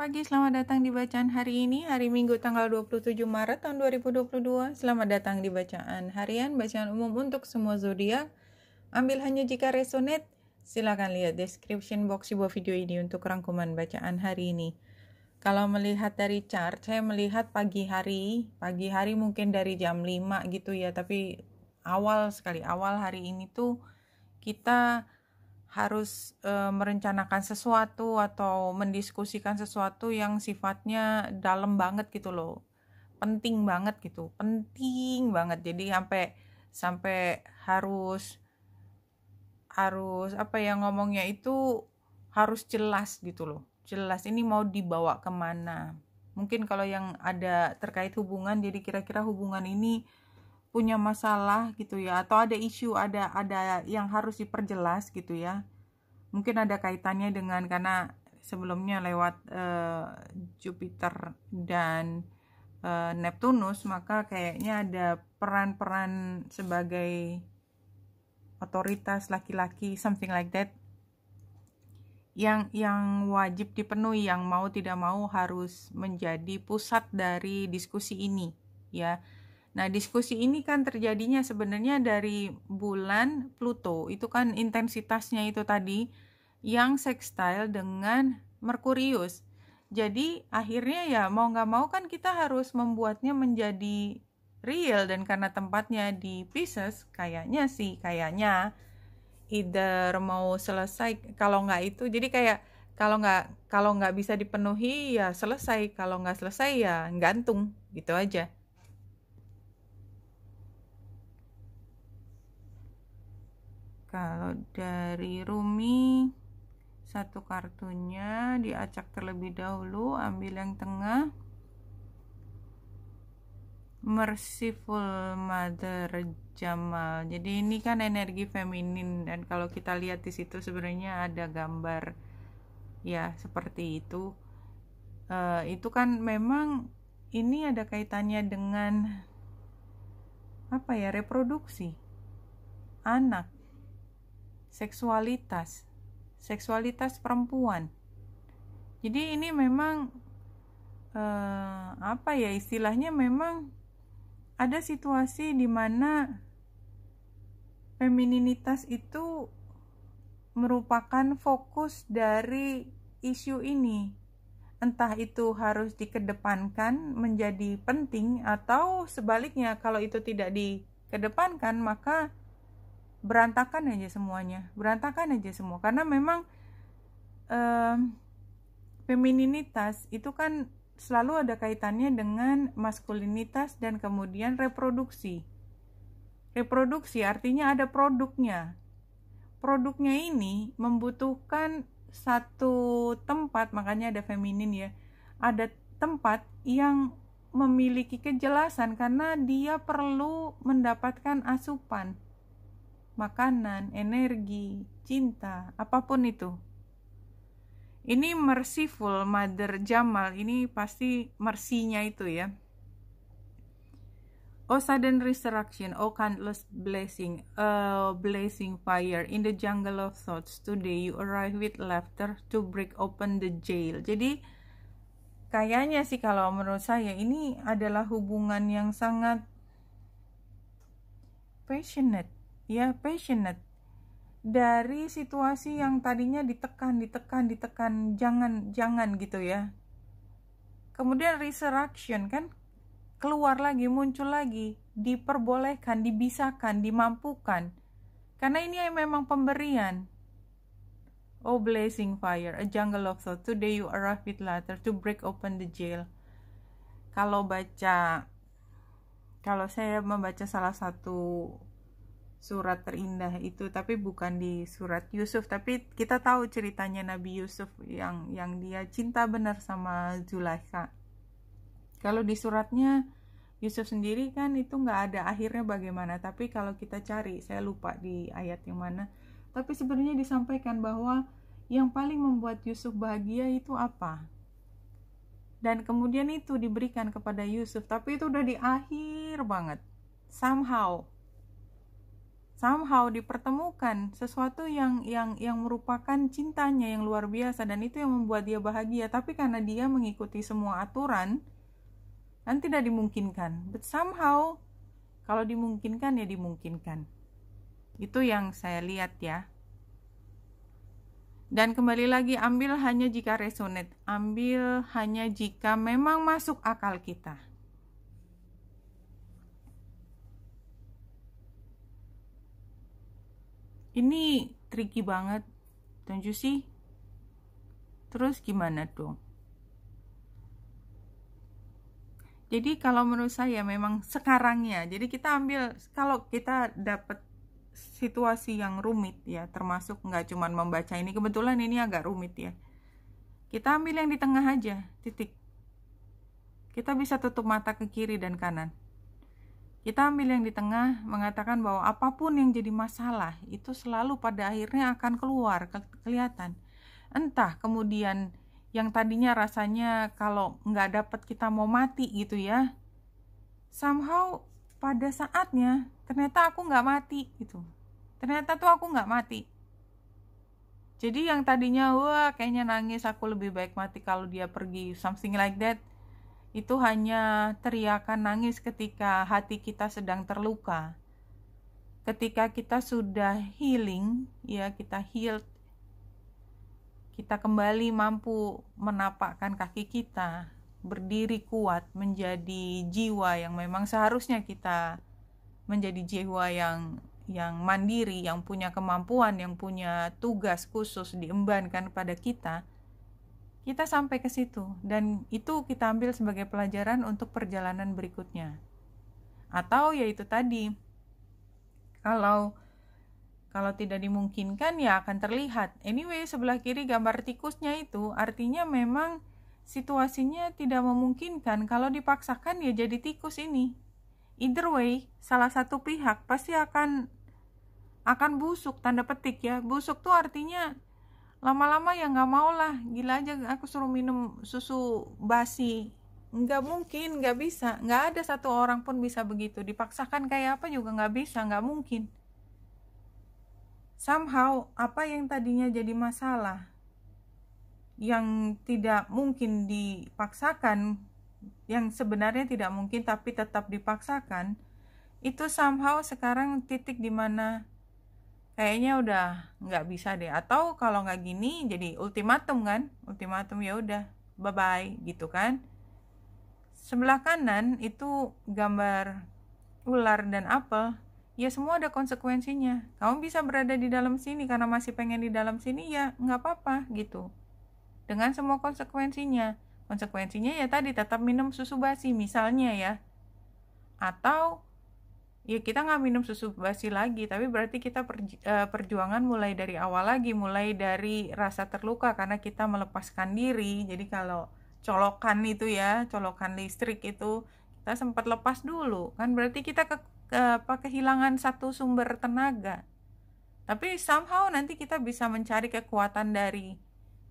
pagi, selamat datang di bacaan hari ini, hari Minggu tanggal 27 Maret tahun 2022. Selamat datang di bacaan harian, bacaan umum untuk semua zodiak. Ambil hanya jika resonate. Silakan lihat description box di bawah video ini untuk rangkuman bacaan hari ini. Kalau melihat dari chart, saya melihat pagi hari, pagi hari mungkin dari jam 5 gitu ya, tapi awal sekali awal hari ini tuh kita harus e, merencanakan sesuatu atau mendiskusikan sesuatu yang sifatnya dalam banget gitu loh penting banget gitu penting banget jadi sampai sampai harus harus apa ya ngomongnya itu harus jelas gitu loh jelas ini mau dibawa kemana mungkin kalau yang ada terkait hubungan jadi kira-kira hubungan ini punya masalah gitu ya atau ada isu ada ada yang harus diperjelas gitu ya mungkin ada kaitannya dengan karena sebelumnya lewat uh, Jupiter dan uh, Neptunus maka kayaknya ada peran-peran sebagai otoritas laki-laki something like that yang yang wajib dipenuhi yang mau tidak mau harus menjadi pusat dari diskusi ini ya Nah, diskusi ini kan terjadinya sebenarnya dari bulan Pluto. Itu kan intensitasnya itu tadi yang sextile dengan Merkurius. Jadi akhirnya ya mau nggak mau kan kita harus membuatnya menjadi real dan karena tempatnya di Pisces kayaknya sih kayaknya either mau selesai kalau nggak itu jadi kayak kalau nggak kalau nggak bisa dipenuhi ya selesai kalau nggak selesai ya gantung gitu aja kalau dari Rumi satu kartunya diacak terlebih dahulu ambil yang tengah merciful mother Jamal jadi ini kan energi feminin dan kalau kita lihat di situ sebenarnya ada gambar ya seperti itu uh, itu kan memang ini ada kaitannya dengan apa ya reproduksi anak seksualitas, seksualitas perempuan. Jadi ini memang eh, apa ya istilahnya memang ada situasi di mana femininitas itu merupakan fokus dari isu ini. Entah itu harus dikedepankan menjadi penting atau sebaliknya kalau itu tidak dikedepankan maka berantakan aja semuanya berantakan aja semua karena memang um, femininitas itu kan selalu ada kaitannya dengan maskulinitas dan kemudian reproduksi reproduksi artinya ada produknya produknya ini membutuhkan satu tempat makanya ada feminin ya ada tempat yang memiliki kejelasan karena dia perlu mendapatkan asupan makanan, energi, cinta, apapun itu. Ini merciful Mother Jamal, ini pasti marsinya itu ya. Oh sudden resurrection, oh countless blessing, oh blazing fire in the jungle of thoughts. Today you arrive with laughter to break open the jail. Jadi kayaknya sih kalau menurut saya ini adalah hubungan yang sangat passionate ya passionate dari situasi yang tadinya ditekan, ditekan, ditekan, jangan, jangan gitu ya. Kemudian resurrection kan keluar lagi, muncul lagi, diperbolehkan, dibisakan, dimampukan. Karena ini memang pemberian. Oh blazing fire, a jungle of thought, today you arrive with letter to break open the jail. Kalau baca, kalau saya membaca salah satu surat terindah itu tapi bukan di surat Yusuf tapi kita tahu ceritanya Nabi Yusuf yang yang dia cinta benar sama Zulaikha kalau di suratnya Yusuf sendiri kan itu nggak ada akhirnya bagaimana tapi kalau kita cari saya lupa di ayat yang mana tapi sebenarnya disampaikan bahwa yang paling membuat Yusuf bahagia itu apa dan kemudian itu diberikan kepada Yusuf tapi itu udah di akhir banget somehow somehow dipertemukan sesuatu yang yang yang merupakan cintanya yang luar biasa dan itu yang membuat dia bahagia tapi karena dia mengikuti semua aturan kan tidak dimungkinkan but somehow kalau dimungkinkan ya dimungkinkan itu yang saya lihat ya dan kembali lagi ambil hanya jika resonate ambil hanya jika memang masuk akal kita Ini tricky banget, don't you see? Terus gimana dong? Jadi kalau menurut saya memang sekarangnya, jadi kita ambil kalau kita dapat situasi yang rumit ya, termasuk nggak cuman membaca ini kebetulan ini agak rumit ya. Kita ambil yang di tengah aja, titik. Kita bisa tutup mata ke kiri dan kanan. Kita ambil yang di tengah mengatakan bahwa apapun yang jadi masalah itu selalu pada akhirnya akan keluar ke kelihatan. Entah kemudian yang tadinya rasanya kalau nggak dapat kita mau mati gitu ya. Somehow pada saatnya ternyata aku nggak mati gitu. Ternyata tuh aku nggak mati. Jadi yang tadinya wah kayaknya nangis aku lebih baik mati kalau dia pergi something like that itu hanya teriakan nangis ketika hati kita sedang terluka. Ketika kita sudah healing, ya kita healed, kita kembali mampu menapakkan kaki kita, berdiri kuat menjadi jiwa yang memang seharusnya kita menjadi jiwa yang yang mandiri, yang punya kemampuan, yang punya tugas khusus diembankan pada kita kita sampai ke situ, dan itu kita ambil sebagai pelajaran untuk perjalanan berikutnya. Atau yaitu tadi, kalau kalau tidak dimungkinkan ya akan terlihat. Anyway, sebelah kiri gambar tikusnya itu artinya memang situasinya tidak memungkinkan kalau dipaksakan ya jadi tikus ini. Either way, salah satu pihak pasti akan akan busuk tanda petik ya. Busuk tuh artinya lama-lama ya nggak mau lah gila aja aku suruh minum susu basi nggak mungkin nggak bisa nggak ada satu orang pun bisa begitu dipaksakan kayak apa juga nggak bisa nggak mungkin somehow apa yang tadinya jadi masalah yang tidak mungkin dipaksakan yang sebenarnya tidak mungkin tapi tetap dipaksakan itu somehow sekarang titik dimana kayaknya udah nggak bisa deh atau kalau nggak gini jadi ultimatum kan ultimatum ya udah bye bye gitu kan sebelah kanan itu gambar ular dan apel ya semua ada konsekuensinya kamu bisa berada di dalam sini karena masih pengen di dalam sini ya nggak apa-apa gitu dengan semua konsekuensinya konsekuensinya ya tadi tetap minum susu basi misalnya ya atau ya kita nggak minum susu basi lagi tapi berarti kita eh, perjuangan mulai dari awal lagi mulai dari rasa terluka karena kita melepaskan diri jadi kalau colokan itu ya colokan listrik itu kita sempat lepas dulu kan berarti kita ke, ke apa kehilangan satu sumber tenaga tapi somehow nanti kita bisa mencari kekuatan dari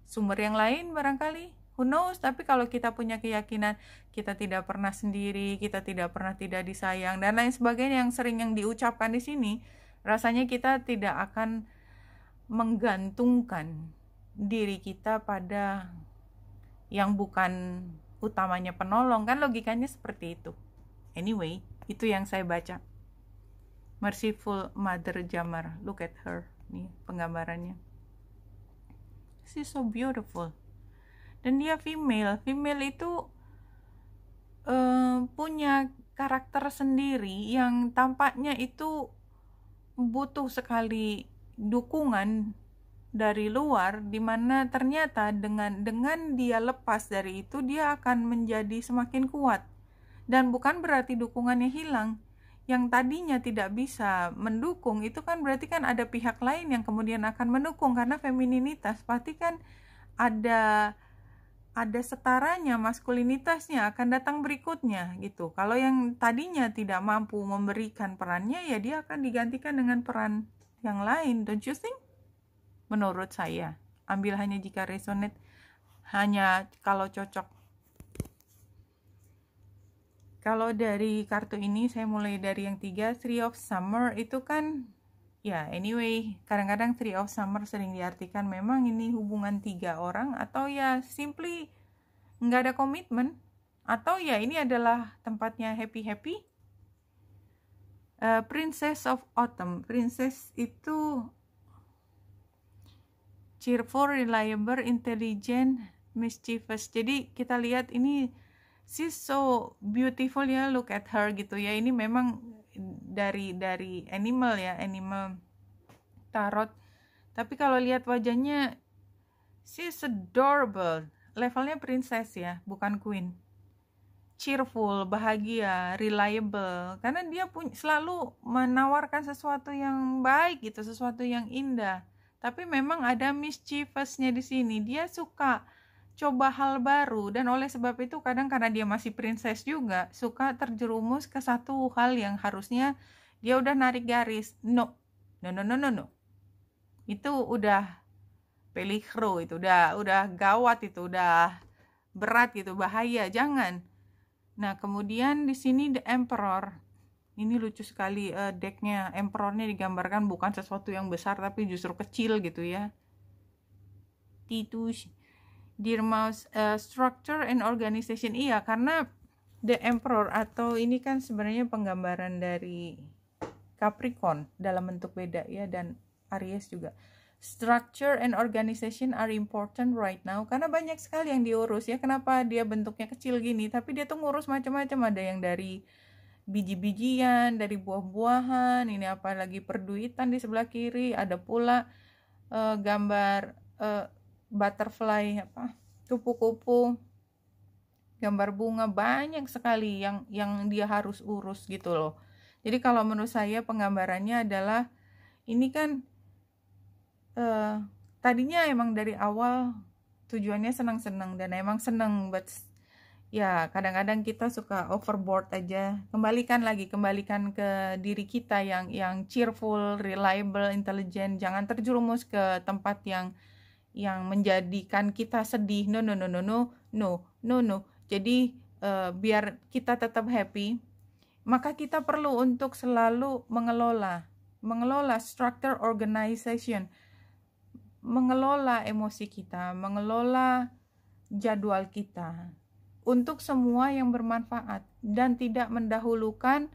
sumber yang lain barangkali who knows tapi kalau kita punya keyakinan kita tidak pernah sendiri kita tidak pernah tidak disayang dan lain sebagainya yang sering yang diucapkan di sini rasanya kita tidak akan menggantungkan diri kita pada yang bukan utamanya penolong kan logikanya seperti itu anyway itu yang saya baca merciful mother jamar look at her nih penggambarannya she's so beautiful dan dia female female itu uh, punya karakter sendiri yang tampaknya itu butuh sekali dukungan dari luar dimana ternyata dengan dengan dia lepas dari itu dia akan menjadi semakin kuat dan bukan berarti dukungannya hilang yang tadinya tidak bisa mendukung itu kan berarti kan ada pihak lain yang kemudian akan mendukung karena femininitas pasti kan ada ada setaranya maskulinitasnya akan datang berikutnya gitu. Kalau yang tadinya tidak mampu memberikan perannya ya dia akan digantikan dengan peran yang lain. Don't you think? Menurut saya, ambil hanya jika resonate hanya kalau cocok. Kalau dari kartu ini saya mulai dari yang tiga Three of Summer itu kan Ya, yeah, anyway, kadang-kadang Three of Summer sering diartikan memang ini hubungan tiga orang atau ya simply nggak ada komitmen atau ya ini adalah tempatnya happy-happy. Uh, Princess of Autumn. Princess itu cheerful, reliable, intelligent, mischievous. Jadi kita lihat ini she's so beautiful ya, look at her gitu ya. Ini memang dari dari animal ya animal tarot tapi kalau lihat wajahnya she's adorable levelnya princess ya bukan queen cheerful, bahagia, reliable karena dia punya selalu menawarkan sesuatu yang baik gitu, sesuatu yang indah. Tapi memang ada mischievousnya di sini. Dia suka coba hal baru dan oleh sebab itu kadang karena dia masih princess juga suka terjerumus ke satu hal yang harusnya dia udah narik garis no no no no no no itu udah pelikro itu udah udah gawat itu udah berat gitu bahaya jangan nah kemudian di sini the emperor ini lucu sekali uh, decknya emperornya digambarkan bukan sesuatu yang besar tapi justru kecil gitu ya titus Dear Mouse uh, structure and organization iya karena the emperor atau ini kan sebenarnya penggambaran dari Capricorn dalam bentuk beda ya dan Aries juga structure and organization are important right now karena banyak sekali yang diurus ya kenapa dia bentuknya kecil gini tapi dia tuh ngurus macam-macam ada yang dari biji-bijian dari buah-buahan ini apa lagi perduitan di sebelah kiri ada pula uh, gambar uh, butterfly apa kupu-kupu gambar bunga banyak sekali yang yang dia harus urus gitu loh jadi kalau menurut saya penggambarannya adalah ini kan uh, tadinya emang dari awal tujuannya senang-senang dan emang senang but ya kadang-kadang kita suka overboard aja kembalikan lagi kembalikan ke diri kita yang yang cheerful reliable intelligent jangan terjerumus ke tempat yang yang menjadikan kita sedih. No no no no no no no no. Jadi uh, biar kita tetap happy, maka kita perlu untuk selalu mengelola, mengelola structure organization, mengelola emosi kita, mengelola jadwal kita untuk semua yang bermanfaat dan tidak mendahulukan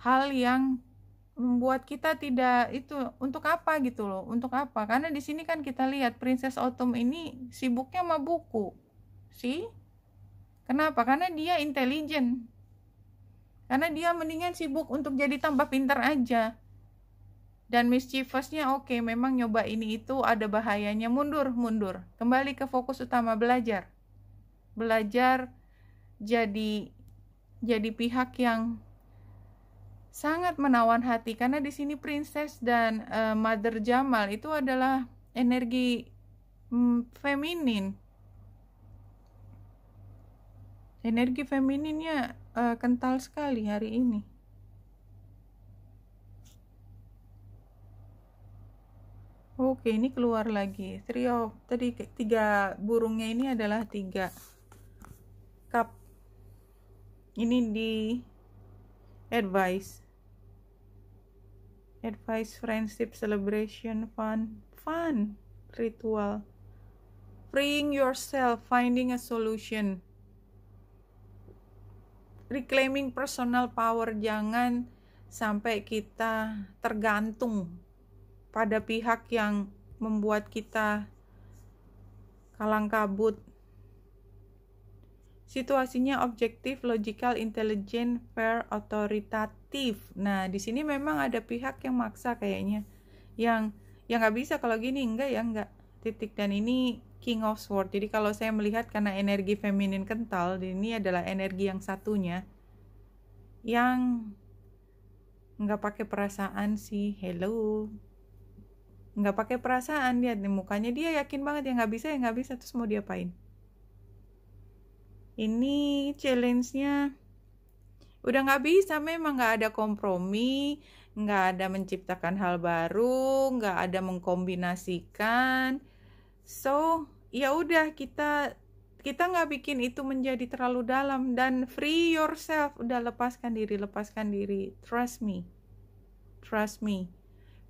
hal yang membuat kita tidak itu untuk apa gitu loh untuk apa karena di sini kan kita lihat Princess Autumn ini sibuknya sama buku sih kenapa karena dia intelijen karena dia mendingan sibuk untuk jadi tambah pinter aja dan mischievousnya oke okay, memang nyoba ini itu ada bahayanya mundur mundur kembali ke fokus utama belajar belajar jadi jadi pihak yang sangat menawan hati karena di sini princess dan uh, mother Jamal itu adalah energi mm, feminin. Energi femininnya uh, kental sekali hari ini. Oke, ini keluar lagi. Trio tadi tiga burungnya ini adalah tiga cup. Ini di advice advice friendship celebration fun fun ritual freeing yourself finding a solution reclaiming personal power jangan sampai kita tergantung pada pihak yang membuat kita kalang kabut situasinya objektif, logical, intelligent, fair, otoritatif. Nah, di sini memang ada pihak yang maksa kayaknya. Yang yang nggak bisa kalau gini enggak ya enggak. Titik dan ini King of Sword. Jadi kalau saya melihat karena energi feminin kental, ini adalah energi yang satunya yang nggak pakai perasaan sih. Hello, nggak pakai perasaan lihat nih mukanya dia yakin banget ya nggak bisa ya nggak bisa terus mau diapain? ini challenge-nya udah nggak bisa memang nggak ada kompromi nggak ada menciptakan hal baru nggak ada mengkombinasikan so ya udah kita kita nggak bikin itu menjadi terlalu dalam dan free yourself udah lepaskan diri lepaskan diri trust me trust me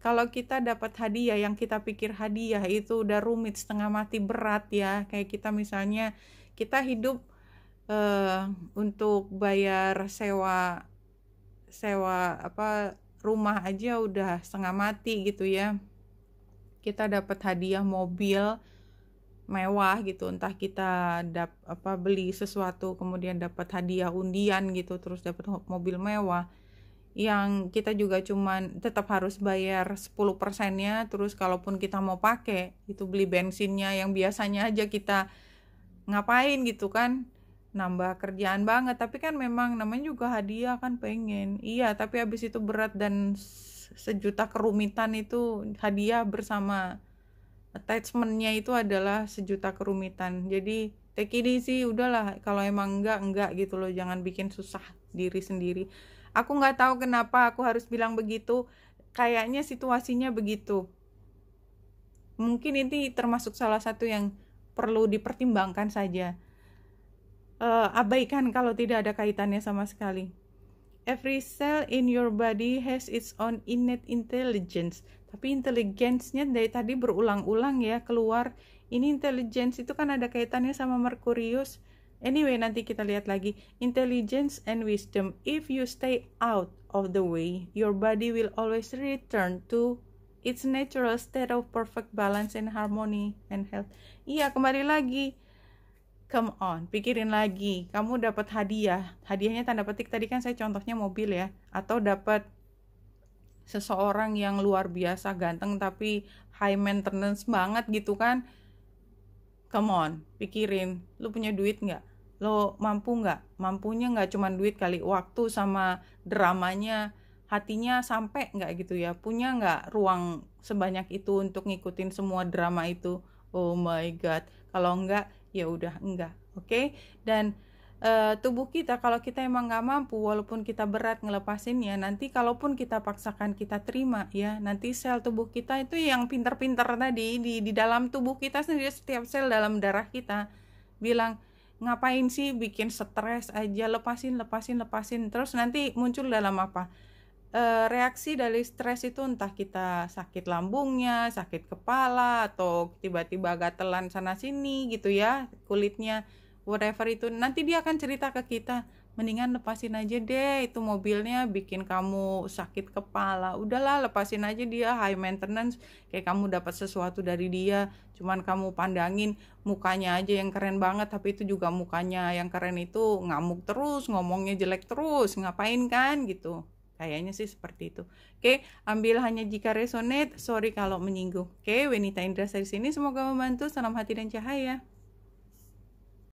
kalau kita dapat hadiah yang kita pikir hadiah itu udah rumit setengah mati berat ya kayak kita misalnya kita hidup uh, untuk bayar sewa sewa apa rumah aja udah setengah mati gitu ya kita dapat hadiah mobil mewah gitu entah kita dap, apa beli sesuatu kemudian dapat hadiah undian gitu terus dapat mobil mewah yang kita juga cuman tetap harus bayar 10 persennya terus kalaupun kita mau pakai itu beli bensinnya yang biasanya aja kita ngapain gitu kan nambah kerjaan banget tapi kan memang namanya juga hadiah kan pengen iya tapi habis itu berat dan sejuta kerumitan itu hadiah bersama attachmentnya itu adalah sejuta kerumitan jadi take it easy udahlah kalau emang enggak enggak gitu loh jangan bikin susah diri sendiri aku nggak tahu kenapa aku harus bilang begitu kayaknya situasinya begitu mungkin ini termasuk salah satu yang perlu dipertimbangkan saja uh, abaikan kalau tidak ada kaitannya sama sekali. Every cell in your body has its own innate intelligence. Tapi intelligence-nya dari tadi berulang-ulang ya keluar. Ini intelligence itu kan ada kaitannya sama Merkurius. Anyway, nanti kita lihat lagi. Intelligence and wisdom. If you stay out of the way, your body will always return to its natural state of perfect balance and harmony and health. Iya, kembali lagi come on, pikirin lagi. Kamu dapat hadiah. Hadiahnya tanda petik tadi kan saya contohnya mobil ya, atau dapat seseorang yang luar biasa ganteng tapi high maintenance banget gitu kan. Come on, pikirin. Lu punya duit nggak? Lo mampu nggak? Mampunya nggak cuma duit kali waktu sama dramanya hatinya sampai nggak gitu ya punya nggak ruang sebanyak itu untuk ngikutin semua drama itu oh my god kalau nggak ya udah enggak oke okay? dan Uh, tubuh kita kalau kita emang nggak mampu walaupun kita berat ya nanti kalaupun kita paksakan kita terima ya nanti sel tubuh kita itu yang pinter-pinter tadi di di dalam tubuh kita sendiri setiap sel dalam darah kita bilang ngapain sih bikin stres aja lepasin lepasin lepasin terus nanti muncul dalam apa Eh, reaksi dari stres itu entah kita sakit lambungnya, sakit kepala atau tiba-tiba gatelan sana sini gitu ya, kulitnya whatever itu. Nanti dia akan cerita ke kita, mendingan lepasin aja deh itu mobilnya bikin kamu sakit kepala udahlah lepasin aja dia high maintenance kayak kamu dapat sesuatu dari dia cuman kamu pandangin mukanya aja yang keren banget tapi itu juga mukanya yang keren itu ngamuk terus ngomongnya jelek terus ngapain kan gitu Kayaknya sih seperti itu. Oke, ambil hanya jika resonate. Sorry kalau menyinggung. Oke, Wenita Indra di sini. Semoga membantu. Salam hati dan cahaya.